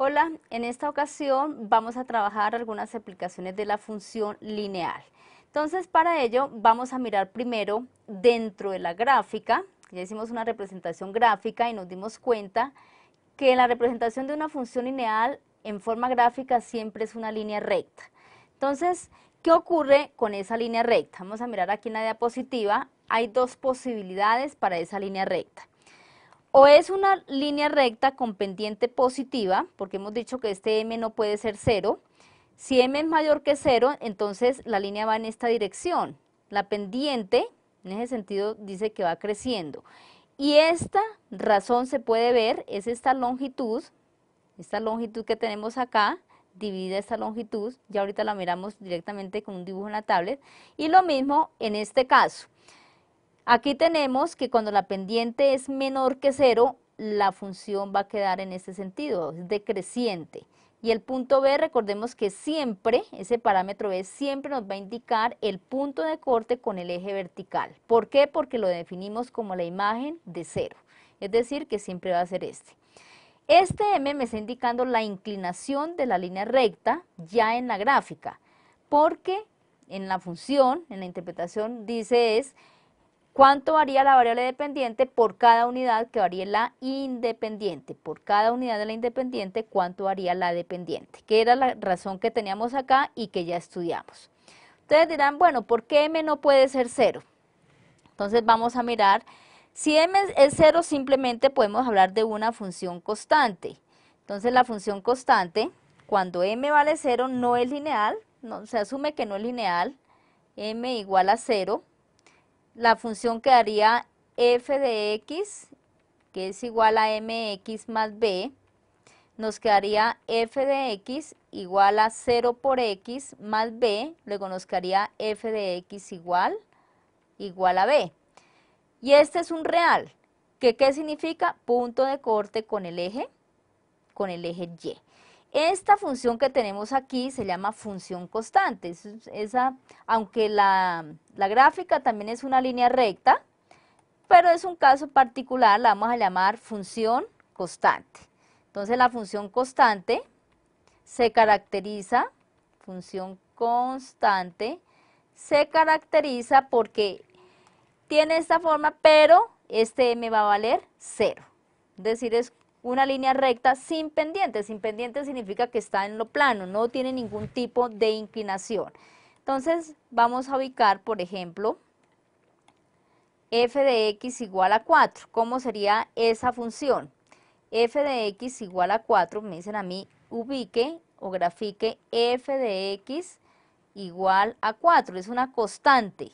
Hola, en esta ocasión vamos a trabajar algunas aplicaciones de la función lineal. Entonces, para ello vamos a mirar primero dentro de la gráfica. Ya hicimos una representación gráfica y nos dimos cuenta que la representación de una función lineal en forma gráfica siempre es una línea recta. Entonces, ¿qué ocurre con esa línea recta? Vamos a mirar aquí en la diapositiva. Hay dos posibilidades para esa línea recta. O es una línea recta con pendiente positiva, porque hemos dicho que este m no puede ser cero Si m es mayor que cero entonces la línea va en esta dirección. La pendiente, en ese sentido, dice que va creciendo. Y esta razón se puede ver, es esta longitud, esta longitud que tenemos acá, dividida esta longitud, ya ahorita la miramos directamente con un dibujo en la tablet, y lo mismo en este caso. Aquí tenemos que cuando la pendiente es menor que cero, la función va a quedar en este sentido, es decreciente. Y el punto B, recordemos que siempre, ese parámetro B siempre nos va a indicar el punto de corte con el eje vertical. ¿Por qué? Porque lo definimos como la imagen de cero. Es decir, que siempre va a ser este. Este M me está indicando la inclinación de la línea recta ya en la gráfica, porque en la función, en la interpretación, dice es ¿Cuánto varía la variable dependiente por cada unidad que varía la independiente? Por cada unidad de la independiente, ¿cuánto varía la dependiente? Que era la razón que teníamos acá y que ya estudiamos. Ustedes dirán, bueno, ¿por qué m no puede ser cero? Entonces vamos a mirar, si m es cero simplemente podemos hablar de una función constante. Entonces la función constante, cuando m vale cero, no es lineal, no, se asume que no es lineal, m igual a cero, la función quedaría f de x, que es igual a mx más b, nos quedaría f de x igual a 0 por x más b, luego nos quedaría f de x igual, igual a b. Y este es un real, que ¿qué significa? Punto de corte con el eje, con el eje y. Esta función que tenemos aquí se llama función constante. esa, aunque la, gráfica también es una línea recta, pero es un caso particular, la vamos a llamar función constante. Entonces la función constante se caracteriza, función constante, se caracteriza porque tiene esta forma, pero este m va a valer 0. Es decir, es una línea recta sin pendiente. Sin pendiente significa que está en lo plano, no tiene ningún tipo de inclinación. Entonces vamos a ubicar, por ejemplo, f de x igual a 4. ¿Cómo sería esa función? f de x igual a 4, me dicen a mí, ubique o grafique f de x igual a 4. Es una constante.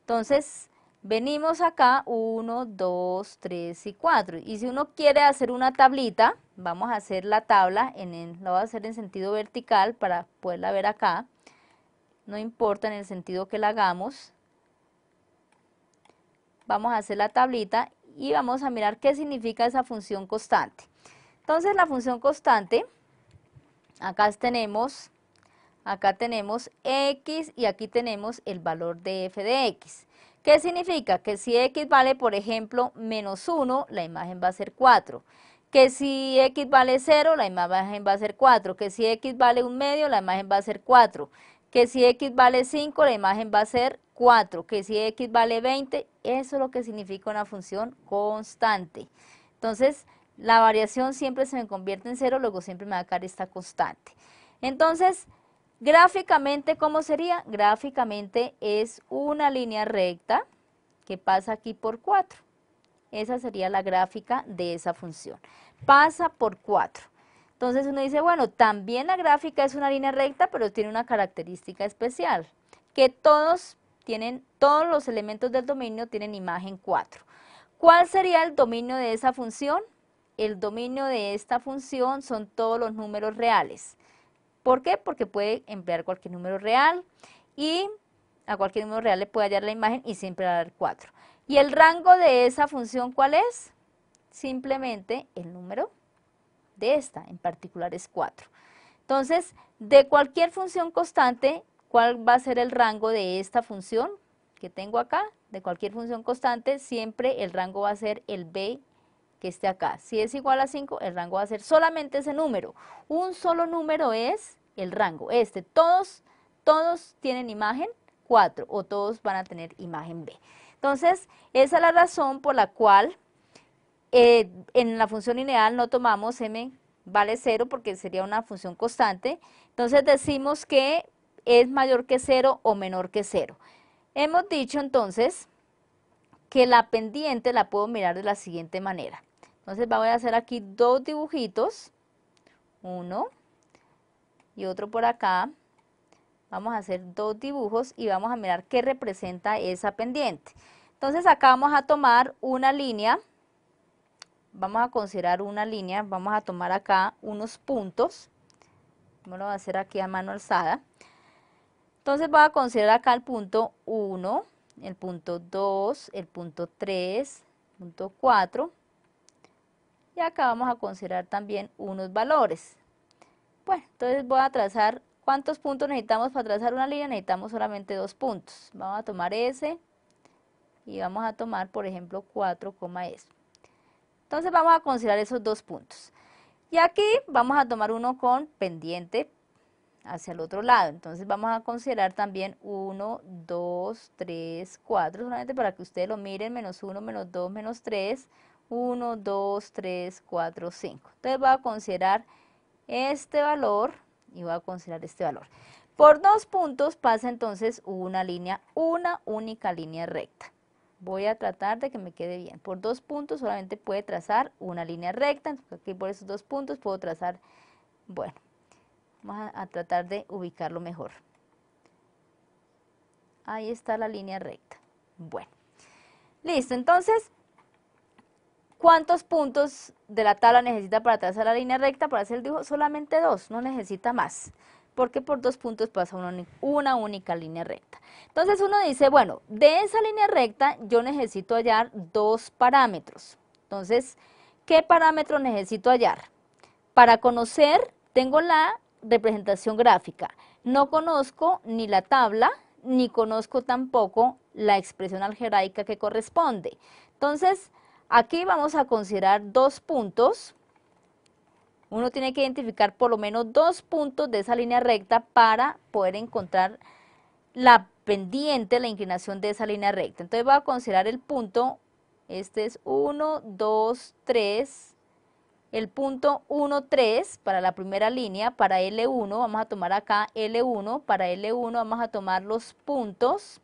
Entonces, Venimos acá 1, 2, 3 y 4. Y si uno quiere hacer una tablita, vamos a hacer la tabla, en el, la voy a hacer en sentido vertical para poderla ver acá. No importa en el sentido que la hagamos. Vamos a hacer la tablita y vamos a mirar qué significa esa función constante. Entonces la función constante, acá tenemos, acá tenemos x y aquí tenemos el valor de f de x. ¿Qué significa? Que si x vale, por ejemplo, menos 1, la imagen va a ser 4. Que si x vale 0, la imagen va a ser 4. Que si x vale 1 medio, la imagen va a ser 4. Que si x vale 5, la imagen va a ser 4. Que si x vale 20, eso es lo que significa una función constante. Entonces, la variación siempre se me convierte en 0, luego siempre me va a quedar esta constante. Entonces, Gráficamente, ¿cómo sería? Gráficamente es una línea recta que pasa aquí por 4. Esa sería la gráfica de esa función. Pasa por 4. Entonces uno dice, bueno, también la gráfica es una línea recta, pero tiene una característica especial, que todos tienen, todos los elementos del dominio tienen imagen 4. ¿Cuál sería el dominio de esa función? El dominio de esta función son todos los números reales. ¿Por qué? Porque puede emplear cualquier número real y a cualquier número real le puede hallar la imagen y siempre va a dar 4. ¿Y el rango de esa función cuál es? Simplemente el número de esta, en particular es 4. Entonces, de cualquier función constante, ¿cuál va a ser el rango de esta función que tengo acá? De cualquier función constante, siempre el rango va a ser el b que esté acá. Si es igual a 5, el rango va a ser solamente ese número. Un solo número es el rango, este. Todos, todos tienen imagen 4 o todos van a tener imagen B. Entonces, esa es la razón por la cual eh, en la función lineal no tomamos m vale 0 porque sería una función constante. Entonces decimos que es mayor que 0 o menor que 0. Hemos dicho entonces que la pendiente la puedo mirar de la siguiente manera. Entonces voy a hacer aquí dos dibujitos, uno y otro por acá. Vamos a hacer dos dibujos y vamos a mirar qué representa esa pendiente. Entonces acá vamos a tomar una línea, vamos a considerar una línea, vamos a tomar acá unos puntos. Vamos a hacer aquí a mano alzada. Entonces voy a considerar acá el punto 1, el punto 2, el punto 3, punto 4, y acá vamos a considerar también unos valores. Bueno, entonces voy a trazar cuántos puntos necesitamos para trazar una línea, necesitamos solamente dos puntos. Vamos a tomar ese y vamos a tomar, por ejemplo, 4, eso. Entonces vamos a considerar esos dos puntos. Y aquí vamos a tomar uno con pendiente hacia el otro lado. Entonces vamos a considerar también 1, 2, 3, 4, solamente para que ustedes lo miren, menos 1, menos 2, menos 3, 1, 2, 3, 4, 5. Entonces voy a considerar este valor y voy a considerar este valor. Por dos puntos pasa entonces una línea, una única línea recta. Voy a tratar de que me quede bien. Por dos puntos solamente puede trazar una línea recta. Aquí por esos dos puntos puedo trazar, bueno, vamos a tratar de ubicarlo mejor. Ahí está la línea recta. Bueno, listo. Entonces, ¿Cuántos puntos de la tabla necesita para trazar la línea recta? Para hacer el dibujo solamente dos, no necesita más, porque por dos puntos pasa una, una única línea recta. Entonces uno dice, bueno, de esa línea recta yo necesito hallar dos parámetros. Entonces, ¿qué parámetro necesito hallar? Para conocer, tengo la representación gráfica. No conozco ni la tabla, ni conozco tampoco la expresión algebraica que corresponde. Entonces, Aquí vamos a considerar dos puntos. Uno tiene que identificar por lo menos dos puntos de esa línea recta para poder encontrar la pendiente, la inclinación de esa línea recta. Entonces voy a considerar el punto, este es 1, 2, 3, el punto 1, 3 para la primera línea, para L1 vamos a tomar acá L1, para L1 vamos a tomar los puntos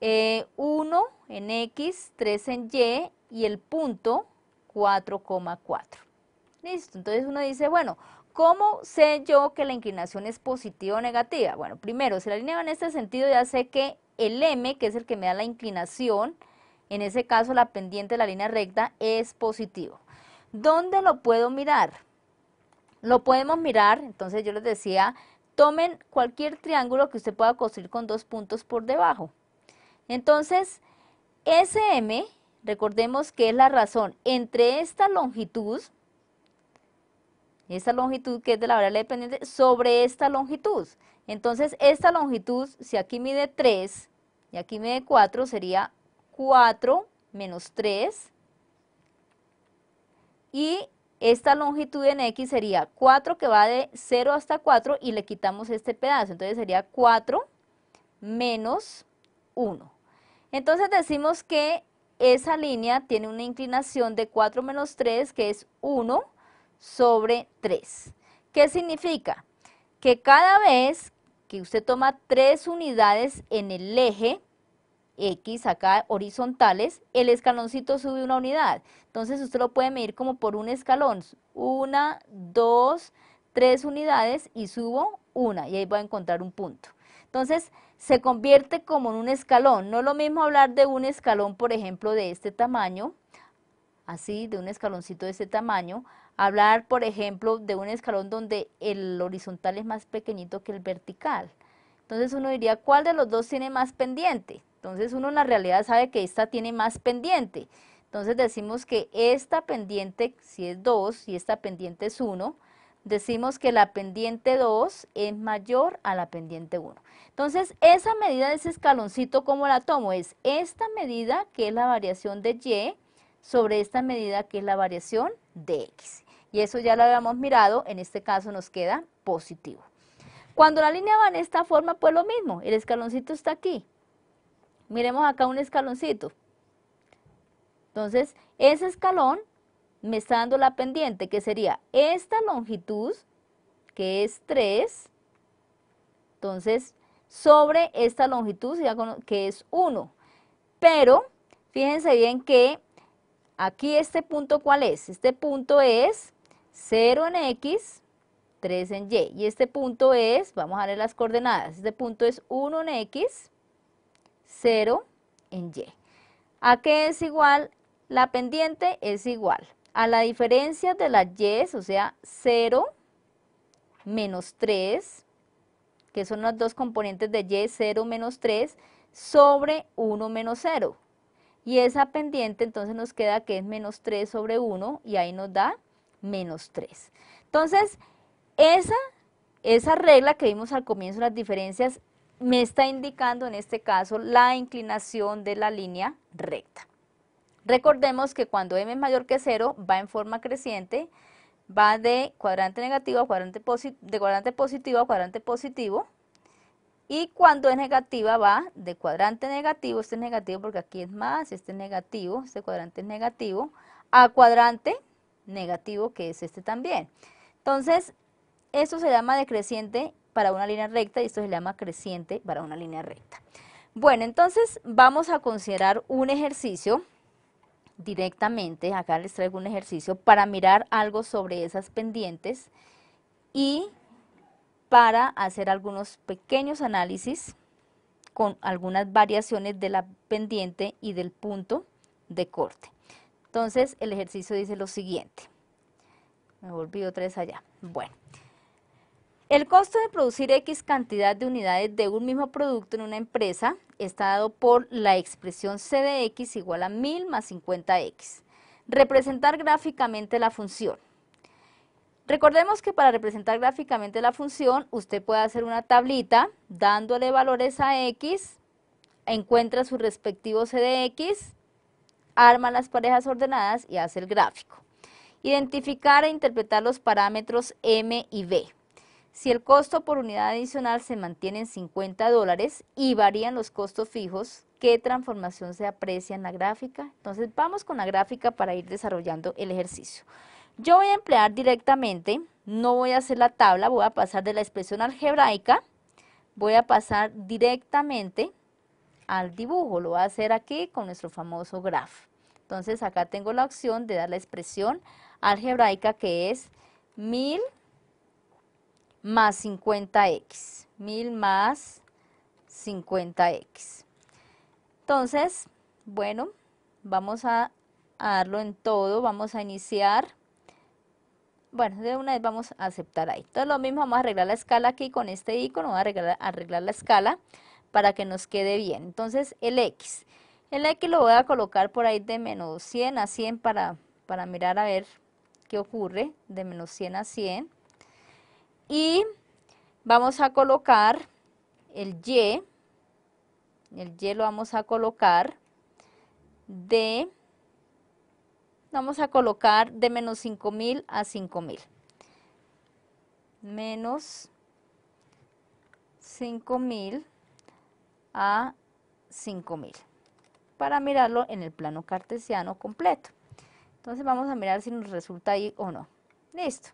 1 eh, en X, 3 en Y y el punto 4,4. Listo, entonces uno dice, bueno, ¿cómo sé yo que la inclinación es positiva o negativa? Bueno, primero, si la línea va en este sentido, ya sé que el m, que es el que me da la inclinación, en ese caso la pendiente de la línea recta, es positivo. ¿Dónde lo puedo mirar? Lo podemos mirar, entonces yo les decía, tomen cualquier triángulo que usted pueda construir con dos puntos por debajo. Entonces, SM m Recordemos que es la razón entre esta longitud, esta longitud que es de la variable dependiente, sobre esta longitud. Entonces, esta longitud, si aquí mide 3 y aquí mide 4, sería 4 menos 3. Y esta longitud en X sería 4 que va de 0 hasta 4 y le quitamos este pedazo. Entonces sería 4 menos 1. Entonces decimos que esa línea tiene una inclinación de 4 menos 3, que es 1 sobre 3. ¿Qué significa? Que cada vez que usted toma 3 unidades en el eje X, acá horizontales, el escaloncito sube una unidad. Entonces usted lo puede medir como por un escalón. Una, dos, tres unidades y subo una y ahí va a encontrar un punto. Entonces, se convierte como en un escalón. No es lo mismo hablar de un escalón, por ejemplo, de este tamaño, así, de un escaloncito de este tamaño, hablar, por ejemplo, de un escalón donde el horizontal es más pequeñito que el vertical. Entonces uno diría, ¿cuál de los dos tiene más pendiente? Entonces uno en la realidad sabe que esta tiene más pendiente. Entonces decimos que esta pendiente, si es 2 y esta pendiente es 1, decimos que la pendiente 2 es mayor a la pendiente 1. Entonces, esa medida de ese escaloncito, ¿cómo la tomo? Es esta medida que es la variación de Y sobre esta medida que es la variación de X. Y eso ya lo habíamos mirado, en este caso nos queda positivo. Cuando la línea va en esta forma, pues lo mismo, el escaloncito está aquí. Miremos acá un escaloncito. Entonces, ese escalón me está dando la pendiente, que sería esta longitud, que es 3, entonces sobre esta longitud que es 1. Pero fíjense bien que aquí este punto cuál es? Este punto es 0 en X, 3 en Y. Y este punto es, vamos a ver las coordenadas, este punto es 1 en X, 0 en Y. ¿A qué es igual? La pendiente es igual a la diferencia de las Y, o sea, 0 menos 3 que son los dos componentes de y, 0 menos 3, sobre 1 menos 0. Y esa pendiente entonces nos queda que es menos 3 sobre 1 y ahí nos da menos 3. Entonces, esa, esa regla que vimos al comienzo de las diferencias me está indicando en este caso la inclinación de la línea recta. Recordemos que cuando m es mayor que 0 va en forma creciente va de cuadrante negativo a cuadrante de cuadrante positivo a cuadrante positivo. Y cuando es negativa va de cuadrante negativo, este es negativo porque aquí es más, este es negativo, este cuadrante es negativo, a cuadrante negativo que es este también. Entonces, esto se llama decreciente para una línea recta y esto se llama creciente para una línea recta. Bueno, entonces vamos a considerar un ejercicio directamente, acá les traigo un ejercicio, para mirar algo sobre esas pendientes y para hacer algunos pequeños análisis con algunas variaciones de la pendiente y del punto de corte. Entonces el ejercicio dice lo siguiente, me volví otra vez allá, bueno. El costo de producir X cantidad de unidades de un mismo producto en una empresa está dado por la expresión c de x igual a 1000 más 50x. Representar gráficamente la función. Recordemos que para representar gráficamente la función, usted puede hacer una tablita dándole valores a x, encuentra su respectivo c de x, arma las parejas ordenadas y hace el gráfico. Identificar e interpretar los parámetros m y b. Si el costo por unidad adicional se mantiene en 50 dólares y varían los costos fijos, ¿qué transformación se aprecia en la gráfica? Entonces vamos con la gráfica para ir desarrollando el ejercicio. Yo voy a emplear directamente, no voy a hacer la tabla, voy a pasar de la expresión algebraica, voy a pasar directamente al dibujo, lo voy a hacer aquí con nuestro famoso graph. Entonces acá tengo la opción de dar la expresión algebraica que es 1000 más 50x. 1000 más 50x. Entonces, bueno, vamos a, darlo en todo. Vamos a iniciar. Bueno, de una vez vamos a aceptar ahí. Entonces lo mismo, vamos a arreglar la escala aquí con este icono. Vamos a arreglar, la escala para que nos quede bien. Entonces, el x. El x lo voy a colocar por ahí de menos 100 a 100 para, para mirar a ver qué ocurre. De menos 100 a 100 y vamos a colocar el Y, el Y lo vamos a colocar de, vamos a colocar de menos 5000 a 5000, menos 5000 a 5000, para mirarlo en el plano cartesiano completo. Entonces vamos a mirar si nos resulta ahí o no. Listo.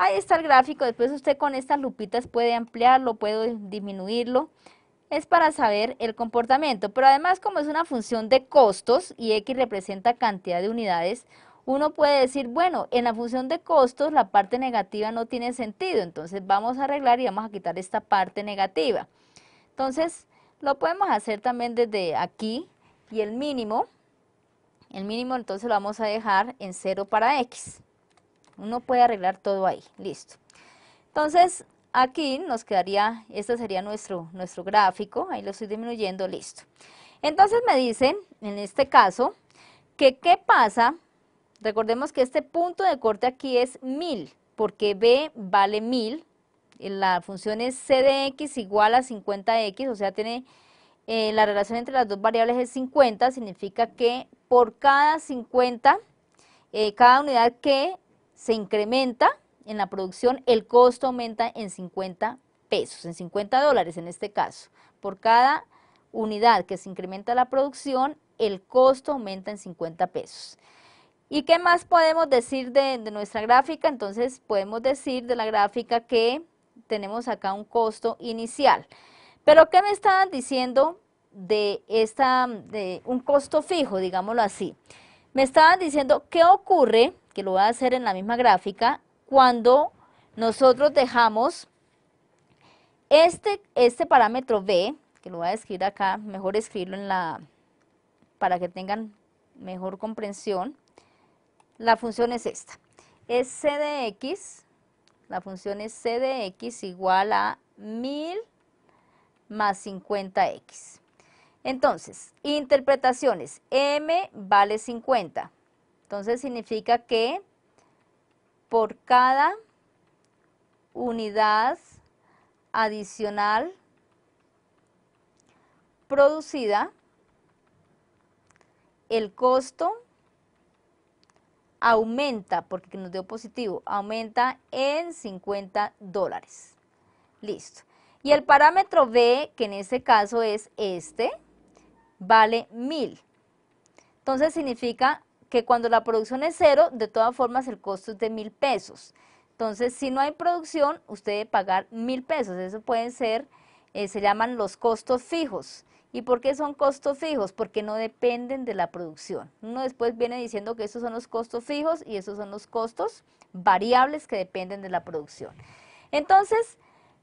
Ahí está el gráfico, después usted con estas lupitas puede ampliarlo, puede disminuirlo. Es para saber el comportamiento, pero además como es una función de costos y X representa cantidad de unidades, uno puede decir, bueno, en la función de costos la parte negativa no tiene sentido, entonces vamos a arreglar y vamos a quitar esta parte negativa. Entonces lo podemos hacer también desde aquí y el mínimo, el mínimo entonces lo vamos a dejar en 0 para X. Uno puede arreglar todo ahí, listo. Entonces, aquí nos quedaría, este sería nuestro, nuestro gráfico, ahí lo estoy disminuyendo, listo. Entonces me dicen, en este caso, que qué pasa, recordemos que este punto de corte aquí es 1000, porque B vale 1000, eh, la función es C de X igual a 50X, o sea, tiene eh, la relación entre las dos variables es 50, significa que por cada 50, eh, cada unidad que se incrementa en la producción, el costo aumenta en 50 pesos, en 50 dólares en este caso. Por cada unidad que se incrementa la producción, el costo aumenta en 50 pesos. ¿Y qué más podemos decir de, nuestra gráfica? Entonces podemos decir de la gráfica que tenemos acá un costo inicial. Pero ¿qué me estaban diciendo de, esta, de un costo fijo, digámoslo así? Me estaban diciendo qué ocurre que lo voy a hacer en la misma gráfica, cuando nosotros dejamos este, este parámetro B, que lo voy a escribir acá, mejor escribirlo en la, para que tengan mejor comprensión, la función es esta, es C de X, la función es C de X igual a 1000 más 50X. Entonces, interpretaciones, M vale 50, entonces significa que por cada unidad adicional producida, el costo aumenta, porque nos dio positivo, aumenta en 50 dólares. Listo. Y el parámetro B, que en este caso es este, vale 1000. Entonces significa que cuando la producción es cero, de todas formas el costo es de mil pesos. Entonces, si no hay producción, usted debe pagar mil pesos. Eso pueden ser, eh, se llaman los costos fijos. ¿Y por qué son costos fijos? Porque no dependen de la producción. Uno después viene diciendo que esos son los costos fijos y esos son los costos variables que dependen de la producción. Entonces,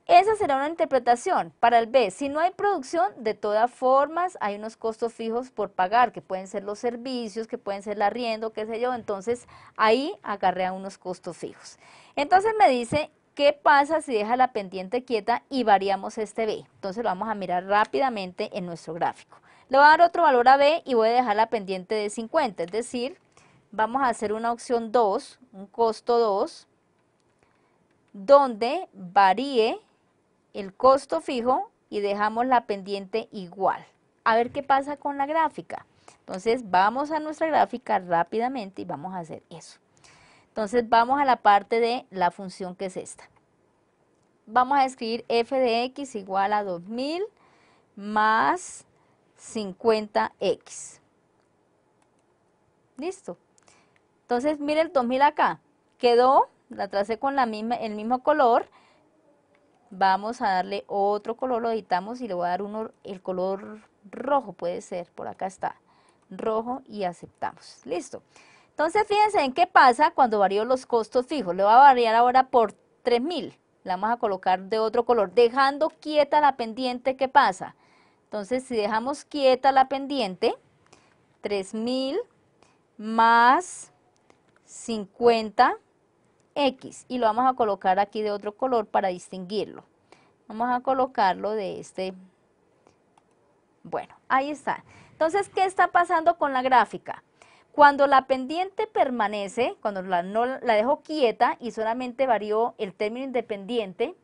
esa será una interpretación. Para el B, si no hay producción, de todas formas hay unos costos fijos por pagar, que pueden ser los servicios, que pueden ser el arriendo, qué sé yo. Entonces ahí agarré unos costos fijos. Entonces me dice, ¿qué pasa si deja la pendiente quieta y variamos este B? Entonces lo vamos a mirar rápidamente en nuestro gráfico. Le voy a dar otro valor a B y voy a dejar la pendiente de 50, es decir, vamos a hacer una opción 2, un costo 2, donde varíe el costo fijo y dejamos la pendiente igual. A ver qué pasa con la gráfica. Entonces vamos a nuestra gráfica rápidamente y vamos a hacer eso. Entonces vamos a la parte de la función que es esta. Vamos a escribir f de x igual a 2000 más 50x. Listo. Entonces mire el 2000 acá. Quedó, la tracé con la misma, el mismo color Vamos a darle otro color, lo editamos y le voy a dar el color rojo puede ser, por acá está, rojo y aceptamos. Listo. Entonces fíjense en qué pasa cuando varío los costos fijos. Le voy a variar ahora por 3000. La vamos a colocar de otro color, dejando quieta la pendiente, ¿qué pasa? Entonces si dejamos quieta la pendiente, 3000 más 50 X y lo vamos a colocar aquí de otro color para distinguirlo. Vamos a colocarlo de este. Bueno, ahí está. Entonces, ¿qué está pasando con la gráfica? Cuando la pendiente permanece, cuando la, no, la dejo quieta y solamente varió el término independiente,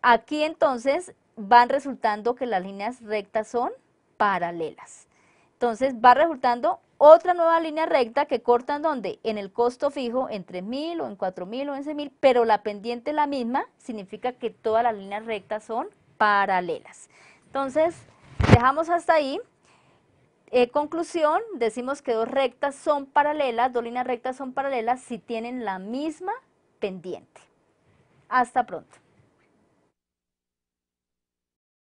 aquí entonces van resultando que las líneas rectas son paralelas. Entonces va resultando otra nueva línea recta que corta en donde? En el costo fijo en 3.000 o en 4.000 o en mil, pero la pendiente es la misma, significa que todas las líneas rectas son paralelas. Entonces, dejamos hasta ahí. Eh, conclusión, decimos que dos rectas son paralelas, dos líneas rectas son paralelas si tienen la misma pendiente. Hasta pronto.